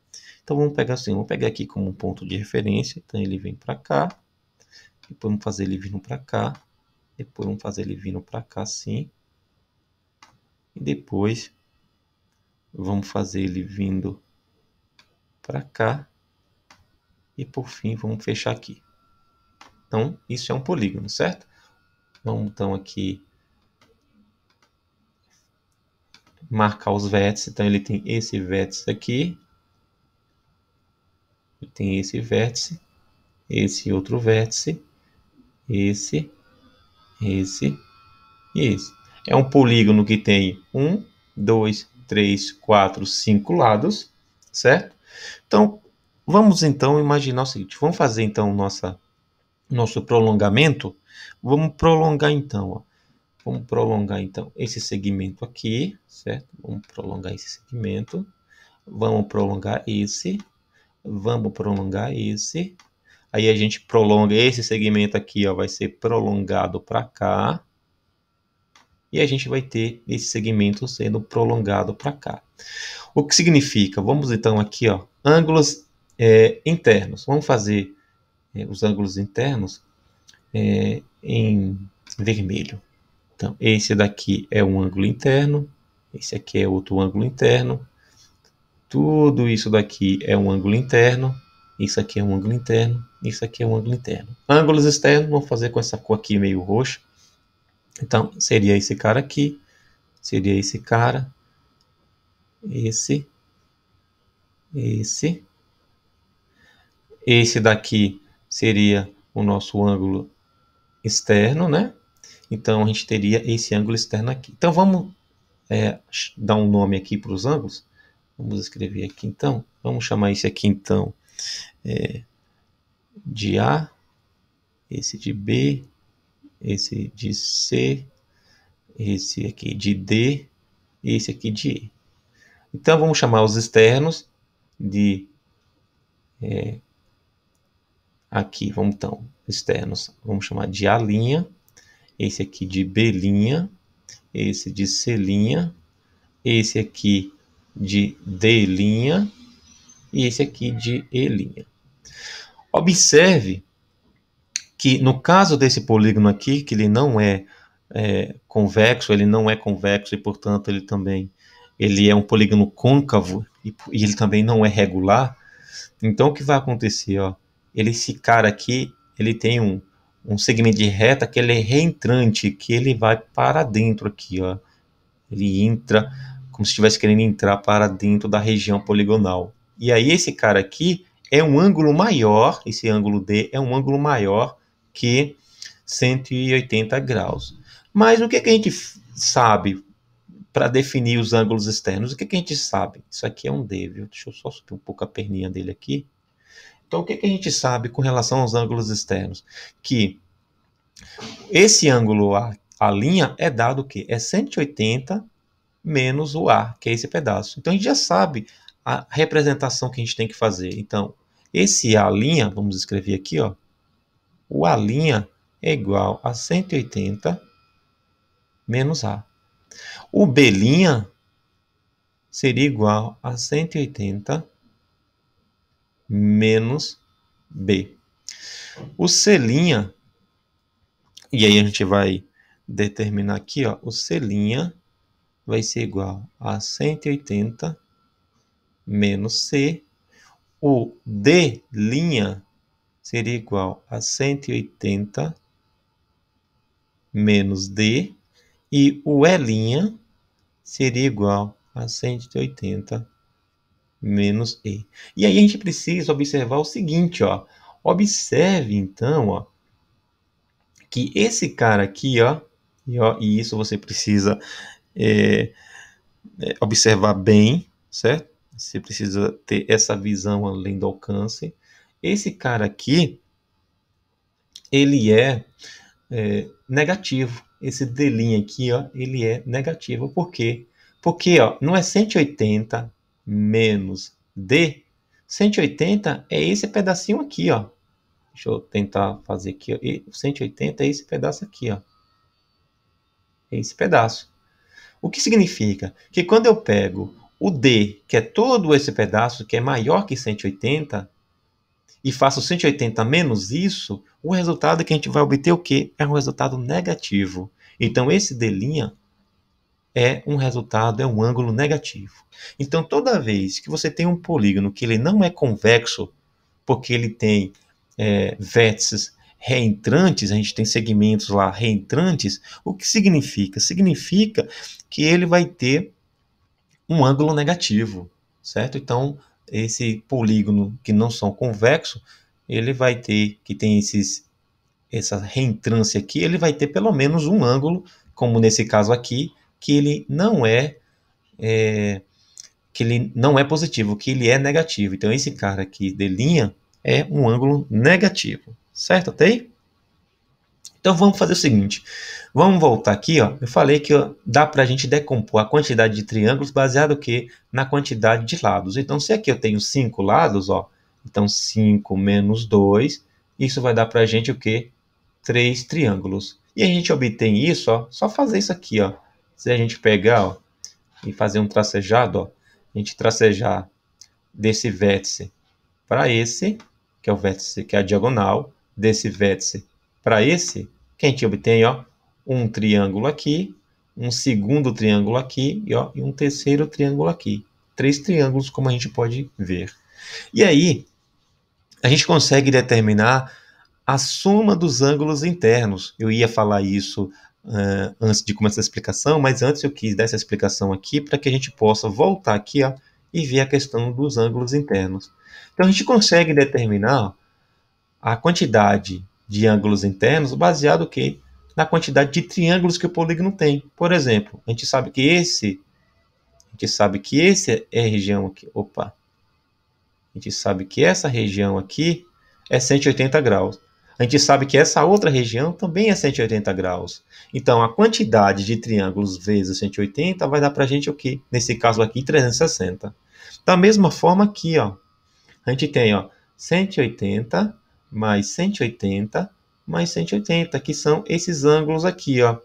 Então vamos pegar assim, vamos pegar aqui como um ponto de referência, então ele vem para cá, depois vamos fazer ele vindo para cá, depois vamos fazer ele vindo para cá assim, e depois vamos fazer ele vindo para cá, e por fim vamos fechar aqui. Então isso é um polígono, certo? Vamos então aqui marcar os vértices. Então, ele tem esse vértice aqui. Ele tem esse vértice. Esse outro vértice. Esse. Esse. E esse. É um polígono que tem um, dois, três, quatro, cinco lados. Certo? Então, vamos então imaginar o seguinte. Vamos fazer então nossa, nosso prolongamento. Vamos prolongar então. Ó. Vamos prolongar então esse segmento aqui, certo? Vamos prolongar esse segmento. Vamos prolongar esse. Vamos prolongar esse. Aí a gente prolonga esse segmento aqui, ó, vai ser prolongado para cá. E a gente vai ter esse segmento sendo prolongado para cá. O que significa? Vamos então aqui, ó, ângulos é, internos. Vamos fazer é, os ângulos internos é, em vermelho. Então, esse daqui é um ângulo interno, esse aqui é outro ângulo interno, tudo isso daqui é um ângulo interno, isso aqui é um ângulo interno, isso aqui é um ângulo interno. Ângulos externos, vamos fazer com essa cor aqui meio roxa. Então, seria esse cara aqui, seria esse cara, esse, esse. Esse daqui seria o nosso ângulo externo, né? Então, a gente teria esse ângulo externo aqui. Então, vamos é, dar um nome aqui para os ângulos. Vamos escrever aqui, então. Vamos chamar esse aqui, então, é, de A, esse de B, esse de C, esse aqui de D, esse aqui de E. Então, vamos chamar os externos de... É, aqui, vamos então, externos, vamos chamar de A', esse aqui de B', esse de C', esse aqui de D' e esse aqui de E'. Observe que no caso desse polígono aqui, que ele não é, é, convexo, ele não é convexo e, portanto, ele também ele é um polígono côncavo e, e, ele também não é regular. Então, o que vai acontecer? Ó, ele, esse cara aqui, ele tem um um segmento de reta que ele é reentrante, que ele vai para dentro aqui, ó. Ele entra como se estivesse querendo entrar para dentro da região poligonal. E aí esse cara aqui é um ângulo maior, esse ângulo D é um ângulo maior que 180 graus. Mas o que, é que a gente sabe para definir os ângulos externos? O que, é que a gente sabe? Isso aqui é um D, viu? Deixa eu só subir um pouco a perninha dele aqui. Então, o que, que a gente sabe com relação aos ângulos externos? Que esse ângulo A, a linha, é dado o quê? É 180 menos o A, que é esse pedaço. Então, a gente já sabe a representação que a gente tem que fazer. Então, esse A', vamos escrever aqui, ó, o A' é igual a 180 menos A. O B' seria igual a 180 menos B. O C', e aí a gente vai determinar aqui, ó, o C' vai ser igual a 180 menos C. O D' seria igual a 180 menos D. E o E' seria igual a 180 menos menos E. E aí a gente precisa observar o seguinte, ó. Observe, então, ó, que esse cara aqui, ó, e, ó, e isso você precisa é, é, observar bem, certo? Você precisa ter essa visão além do alcance. Esse cara aqui, ele é, é negativo. Esse D' aqui, ó, ele é negativo. Por quê? Porque ó, não é 180 menos D, 180 é esse pedacinho aqui, ó. Deixa eu tentar fazer aqui. e 180 é esse pedaço aqui, ó. É esse pedaço. O que significa? Que quando eu pego o D, que é todo esse pedaço, que é maior que 180, e faço 180 menos isso, o resultado que a gente vai obter é o quê? É um resultado negativo. Então, esse D' é um resultado, é um ângulo negativo. Então, toda vez que você tem um polígono que ele não é convexo, porque ele tem é, vértices reentrantes, a gente tem segmentos lá reentrantes, o que significa? Significa que ele vai ter um ângulo negativo, certo? Então, esse polígono que não são convexo, ele vai ter, que tem esses, essa reentrância aqui, ele vai ter pelo menos um ângulo, como nesse caso aqui, que ele não é, é que ele não é positivo, que ele é negativo. Então esse cara aqui de linha é um ângulo negativo, certo até aí? Então vamos fazer o seguinte, vamos voltar aqui, ó. eu falei que ó, dá para a gente decompor a quantidade de triângulos baseado que na quantidade de lados. Então se aqui eu tenho 5 lados, ó, então 5 menos 2, isso vai dar para a gente o que? 3 triângulos. E a gente obtém isso, ó, só fazer isso aqui, ó, se a gente pegar ó, e fazer um tracejado, ó, a gente tracejar desse vértice para esse, que é o vértice que é a diagonal, desse vértice para esse, que a gente obtém ó, um triângulo aqui, um segundo triângulo aqui e, ó, e um terceiro triângulo aqui. Três triângulos, como a gente pode ver. E aí, a gente consegue determinar a soma dos ângulos internos. Eu ia falar isso uh, antes de começar a explicação, mas antes eu quis dar essa explicação aqui para que a gente possa voltar aqui ó, e ver a questão dos ângulos internos. Então a gente consegue determinar a quantidade de ângulos internos baseado que na quantidade de triângulos que o polígono tem. Por exemplo, a gente sabe que esse a gente sabe que esse é a região aqui, opa. A gente sabe que essa região aqui é 180 graus a gente sabe que essa outra região também é 180 graus. Então, a quantidade de triângulos vezes 180 vai dar para a gente o quê? Nesse caso aqui, 360. Da mesma forma aqui, ó, a gente tem ó, 180 mais 180 mais 180, que são esses ângulos aqui, ó,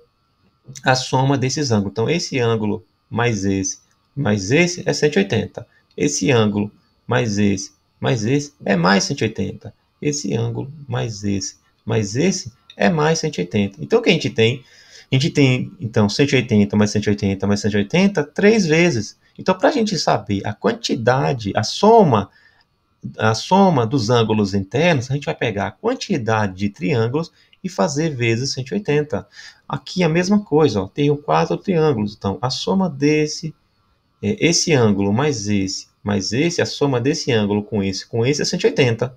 a soma desses ângulos. Então, esse ângulo mais esse mais esse é 180. Esse ângulo mais esse mais esse é mais 180 esse ângulo mais esse, mais esse é mais 180. Então, o que a gente tem? A gente tem, então, 180 mais 180 mais 180, três vezes. Então, para a gente saber a quantidade, a soma, a soma dos ângulos internos, a gente vai pegar a quantidade de triângulos e fazer vezes 180. Aqui a mesma coisa, ó, tenho quatro triângulos. Então, a soma desse, é, esse ângulo mais esse, mais esse, a soma desse ângulo com esse, com esse é 180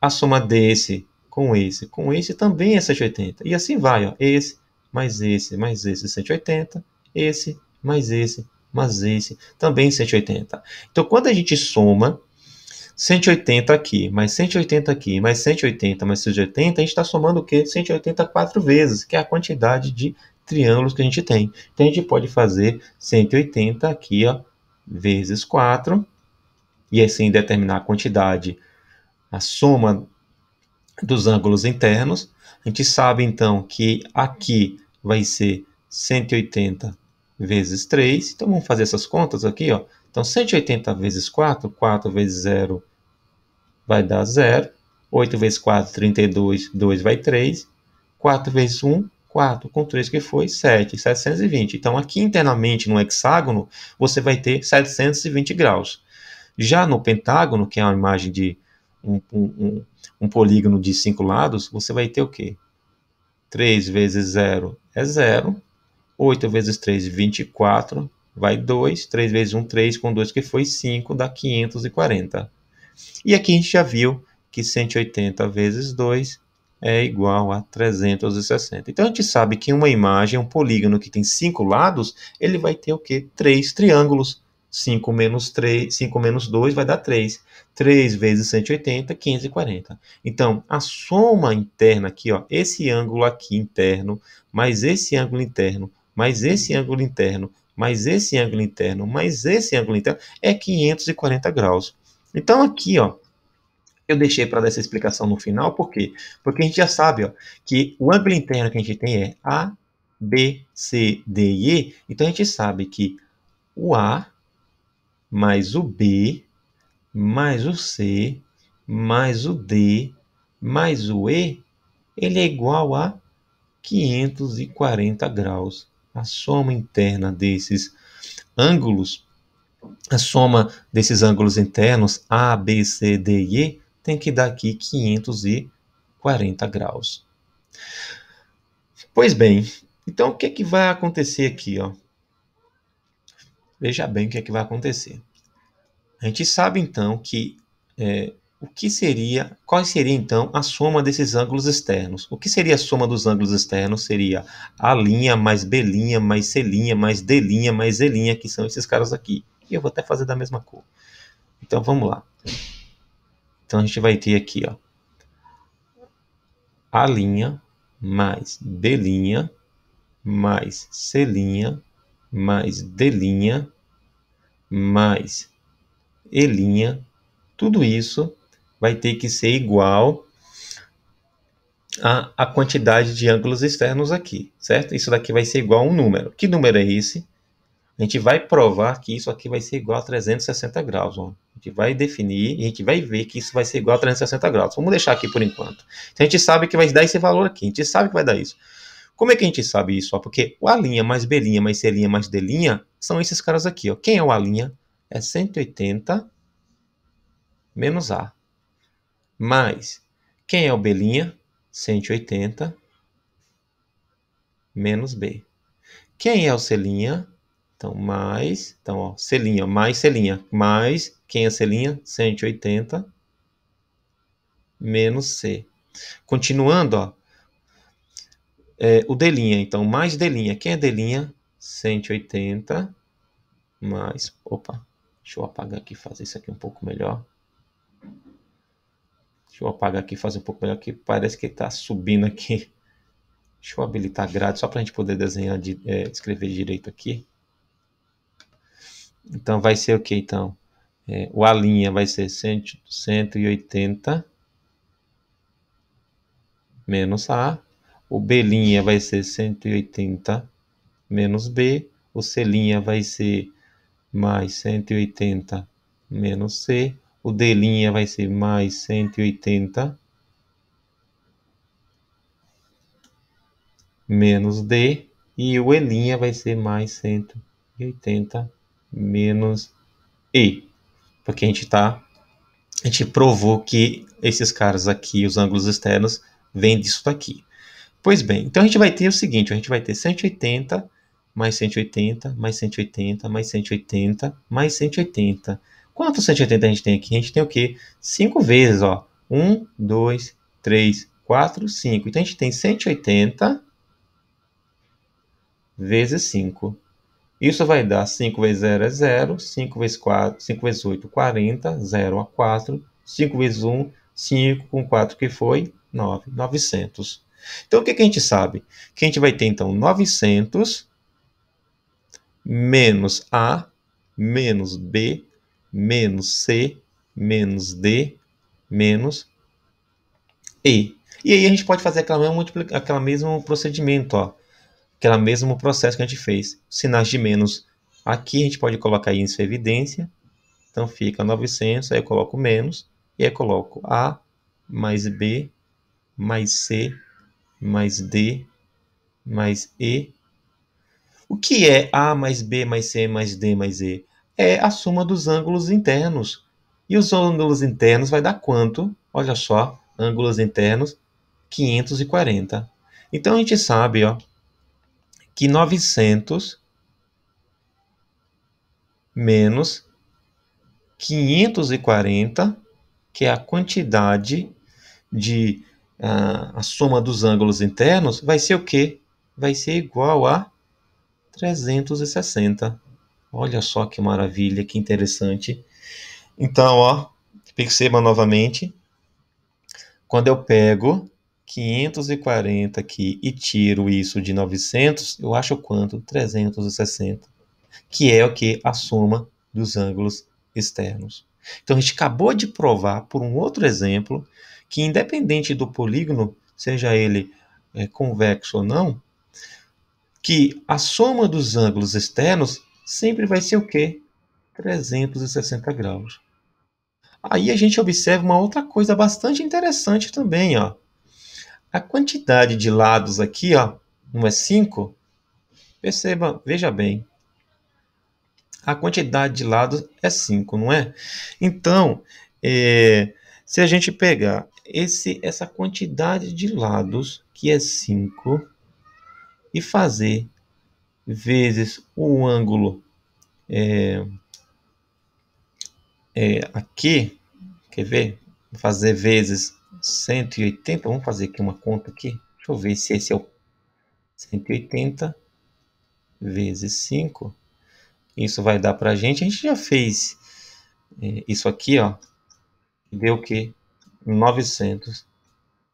a soma desse com esse, com esse também é 180. E assim vai, ó. Esse, mais esse, mais esse, 180. Esse, mais esse, mais esse, também 180. Então, quando a gente soma 180 aqui, mais 180 aqui, mais 180, mais 180, a gente está somando o quê? 180 quatro vezes, que é a quantidade de triângulos que a gente tem. Então, a gente pode fazer 180 aqui, ó, vezes 4, e assim determinar a quantidade a soma dos ângulos internos. A gente sabe então que aqui vai ser 180 vezes 3. Então vamos fazer essas contas aqui, ó. Então 180 vezes 4, 4 vezes 0 vai dar 0. 8 vezes 4, 32, 2 vai 3. 4 vezes 1, 4 com 3 que foi 7, 720. Então aqui internamente no hexágono você vai ter 720 graus. Já no pentágono, que é uma imagem de um, um, um polígono de cinco lados, você vai ter o quê? 3 vezes 0 é 0. 8 vezes 3, 24. Vai 2. 3 vezes 1, 3. Com 2 que foi 5, dá 540. E aqui a gente já viu que 180 vezes 2 é igual a 360. Então a gente sabe que uma imagem, um polígono que tem 5 lados, ele vai ter o quê? 3 triângulos. 5 menos 3, 5 menos 2 vai dar 3. 3 vezes 180, 540. Então, a soma interna aqui, ó, esse ângulo aqui interno, mais esse ângulo interno, mais esse ângulo interno, mais esse ângulo interno, mais esse ângulo interno, é 540 graus. Então, aqui, ó, eu deixei para dar essa explicação no final, por quê? Porque a gente já sabe ó, que o ângulo interno que a gente tem é A, B, C, D e E. Então, a gente sabe que o A mais o B, mais o C, mais o D, mais o E, ele é igual a 540 graus. A soma interna desses ângulos, a soma desses ângulos internos A, B, C, D e E tem que dar aqui 540 graus. Pois bem, então o que, é que vai acontecer aqui? Ó? Veja bem o que é que vai acontecer. A gente sabe então que é, o que seria, qual seria então a soma desses ângulos externos? O que seria a soma dos ângulos externos? Seria A' mais B' mais C' mais D' mais E', que são esses caras aqui. E eu vou até fazer da mesma cor. Então vamos lá. Então a gente vai ter aqui, ó, A' mais B' mais C' mais D' mais E', tudo isso vai ter que ser igual a, a quantidade de ângulos externos aqui, certo? Isso daqui vai ser igual a um número. Que número é esse? A gente vai provar que isso aqui vai ser igual a 360 graus. Ó. A gente vai definir e a gente vai ver que isso vai ser igual a 360 graus. Vamos deixar aqui por enquanto. Então, a gente sabe que vai dar esse valor aqui. A gente sabe que vai dar isso. Como é que a gente sabe isso? Porque o A' mais B' mais C' mais D' são esses caras aqui. Ó. Quem é o A'? É 180 menos A. Mais quem é o B'? 180 menos B. Quem é o C'? Então, mais, então, ó, C', mais C', mais, quem é C'? 180 menos C. Continuando, ó, é, o Delinha, então, mais Delinha. Quem é Delinha? 180 mais. Opa, deixa eu apagar aqui fazer isso aqui um pouco melhor. Deixa eu apagar aqui fazer um pouco melhor, que parece que está subindo aqui. Deixa eu habilitar grade só para a gente poder desenhar, de, é, escrever direito aqui. Então vai ser o que então? É, o A linha vai ser 180 menos A o B' vai ser 180 menos B. O C' vai ser mais 180 menos C. O D' vai ser mais 180 menos D. E o E' vai ser mais 180 menos E. Porque a gente tá, a gente provou que esses caras aqui, os ângulos externos, vêm disso daqui. Pois bem, então a gente vai ter o seguinte, a gente vai ter 180 mais 180, mais 180, mais 180, mais 180. Quantos 180 a gente tem aqui? A gente tem o quê? 5 vezes, ó. 1, 2, 3, 4, 5. Então, a gente tem 180 vezes 5. Isso vai dar 5 vezes 0 é 0, 5 vezes, 4, 5 vezes 8, 40, 0 a 4, 5 vezes 1, 5, com 4 que foi, 9, 900. Então, o que, que a gente sabe? Que a gente vai ter, então, 900 menos A, menos B, menos C, menos D, menos E. E aí a gente pode fazer aquela mesma, aquela mesmo procedimento, ó. Aquela mesmo processo que a gente fez. Sinais de menos aqui a gente pode colocar em sua evidência. Então fica 900, aí eu coloco menos, e aí eu coloco A mais B mais C mais D mais E. O que é A mais B mais C mais D mais E? É a soma dos ângulos internos. E os ângulos internos vai dar quanto? Olha só, ângulos internos, 540. Então a gente sabe ó, que 900 menos 540, que é a quantidade de a, a soma dos ângulos internos vai ser o quê? Vai ser igual a 360. Olha só que maravilha, que interessante. Então, ó, perceba novamente. Quando eu pego 540 aqui e tiro isso de 900, eu acho quanto? 360, que é o que? A soma dos ângulos externos. Então, a gente acabou de provar, por um outro exemplo, que, independente do polígono, seja ele é, convexo ou não, que a soma dos ângulos externos sempre vai ser o quê? 360 graus. Aí a gente observa uma outra coisa bastante interessante também, ó. A quantidade de lados aqui, ó, não é 5? Perceba, veja bem. A quantidade de lados é 5, não é? Então, é, se a gente pegar esse, essa quantidade de lados, que é 5, e fazer vezes o ângulo é, é, aqui, quer ver? Fazer vezes 180, vamos fazer aqui uma conta aqui, deixa eu ver se esse é o 180 vezes 5, isso vai dar para a gente, a gente já fez é, isso aqui, ó, deu o que? 900,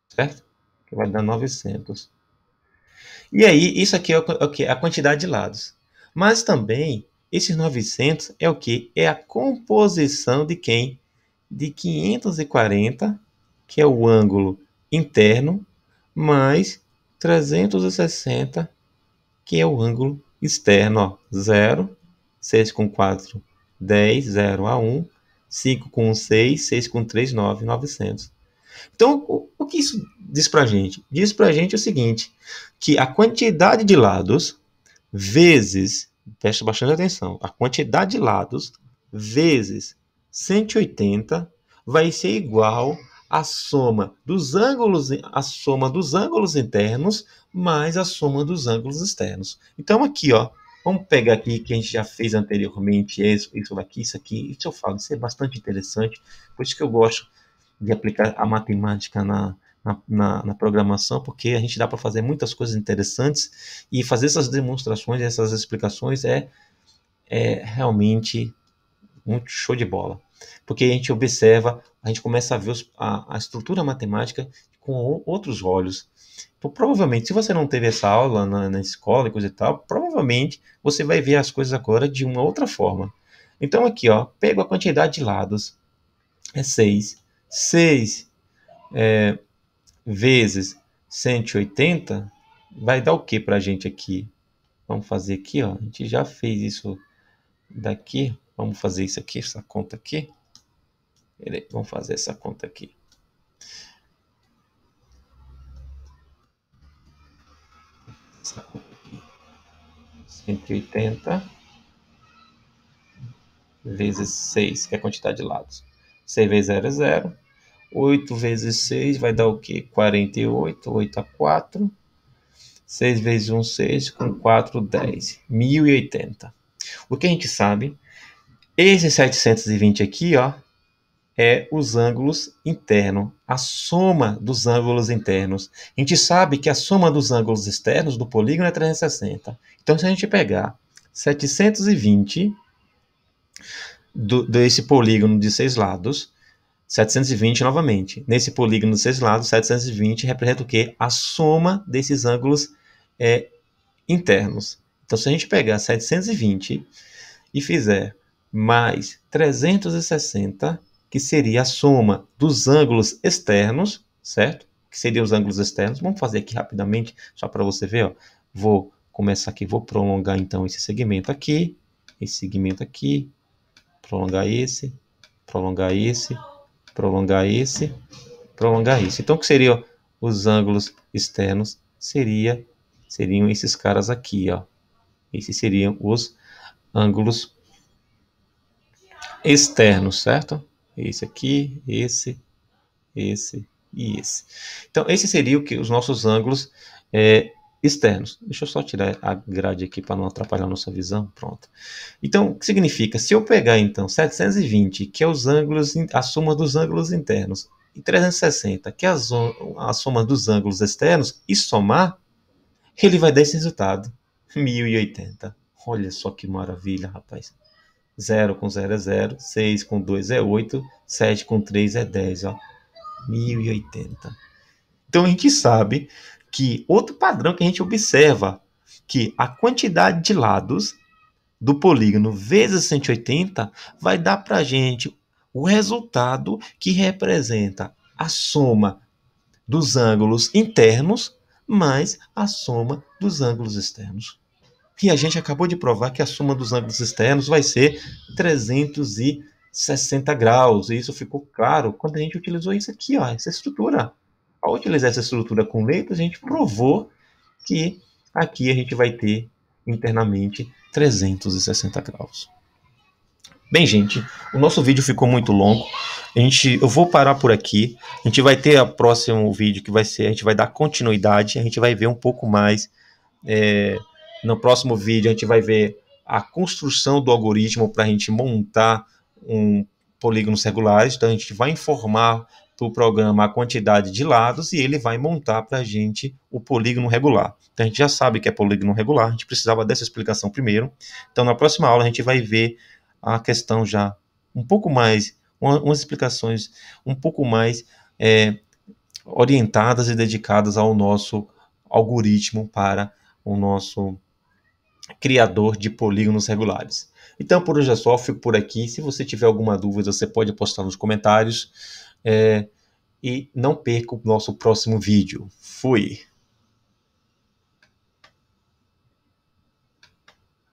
certo? Que vai dar 900. E aí, isso aqui é o que? É a quantidade de lados. Mas também, esses 900 é o que? É a composição de quem? De 540, que é o ângulo interno, mais 360, que é o ângulo externo. Ó, 0, 6 com 4, 10, 0 a 1, 5 com 6, 6 com 3, 9, 900. Então, o, o que isso diz para a gente? Diz para a gente o seguinte, que a quantidade de lados vezes, presta bastante atenção, a quantidade de lados vezes 180 vai ser igual à soma dos ângulos, a soma dos ângulos internos mais a soma dos ângulos externos. Então aqui, ó, Vamos pegar aqui que a gente já fez anteriormente, isso, isso aqui, isso aqui, isso eu falo, isso é bastante interessante, por isso que eu gosto de aplicar a matemática na, na, na, na programação, porque a gente dá para fazer muitas coisas interessantes e fazer essas demonstrações, essas explicações é, é realmente muito show de bola. Porque a gente observa, a gente começa a ver os, a, a estrutura matemática com outros olhos. Então, provavelmente, se você não teve essa aula na, na escola e coisa e tal, provavelmente você vai ver as coisas agora de uma outra forma. Então, aqui, ó, pego a quantidade de lados, é 6. 6 é, vezes 180 vai dar o que para a gente aqui? Vamos fazer aqui, ó. A gente já fez isso daqui. Vamos fazer isso aqui, essa conta aqui. Vamos fazer essa conta aqui. 180 vezes 6, que é a quantidade de lados. 6 vezes 0 é 0. 8 vezes 6 vai dar o quê? 48. 8 a 4. 6 vezes 1, 6. Com 4, 10. 1080. O que a gente sabe? Esse 720 aqui, ó, é os ângulos internos, a soma dos ângulos internos. A gente sabe que a soma dos ângulos externos do polígono é 360. Então, se a gente pegar 720 do, desse polígono de seis lados, 720 novamente. Nesse polígono de seis lados, 720 representa o quê? A soma desses ângulos é, internos. Então, se a gente pegar 720 e fizer mais 360 que seria a soma dos ângulos externos, certo? Que seriam os ângulos externos. Vamos fazer aqui rapidamente, só para você ver. Ó. Vou começar aqui, vou prolongar então esse segmento aqui, esse segmento aqui, prolongar esse, prolongar esse, prolongar esse, prolongar esse. Então, o que seriam os ângulos externos? Seria, seriam esses caras aqui, ó. Esses seriam os ângulos externos, certo? esse aqui, esse, esse e esse. Então, esse seria o que os nossos ângulos é, externos. Deixa eu só tirar a grade aqui para não atrapalhar a nossa visão. Pronto. Então, o que significa? Se eu pegar, então, 720, que é os ângulos, a soma dos ângulos internos, e 360, que é a, a soma dos ângulos externos, e somar, ele vai dar esse resultado, 1080. Olha só que maravilha, rapaz. 0 com 0 é 0, 6 com 2 é 8, 7 com 3 é 10, ó. 1080. Então a gente sabe que outro padrão que a gente observa que a quantidade de lados do polígono vezes 180 vai dar para a gente o resultado que representa a soma dos ângulos internos mais a soma dos ângulos externos que a gente acabou de provar que a soma dos ângulos externos vai ser 360 graus. E isso ficou claro quando a gente utilizou isso aqui, ó, essa estrutura. Ao utilizar essa estrutura com leitos, a gente provou que aqui a gente vai ter internamente 360 graus. Bem, gente, o nosso vídeo ficou muito longo. A gente, eu vou parar por aqui. A gente vai ter o próximo vídeo que vai ser, a gente vai dar continuidade, a gente vai ver um pouco mais é, no próximo vídeo a gente vai ver a construção do algoritmo para a gente montar um polígonos regulares, então a gente vai informar para o programa a quantidade de lados e ele vai montar para a gente o polígono regular. Então a gente já sabe que é polígono regular, a gente precisava dessa explicação primeiro. Então na próxima aula a gente vai ver a questão já um pouco mais, uma, umas explicações um pouco mais é, orientadas e dedicadas ao nosso algoritmo para o nosso criador de polígonos regulares. Então, por hoje é só, fico por aqui. Se você tiver alguma dúvida, você pode postar nos comentários. É, e não perca o nosso próximo vídeo. Fui!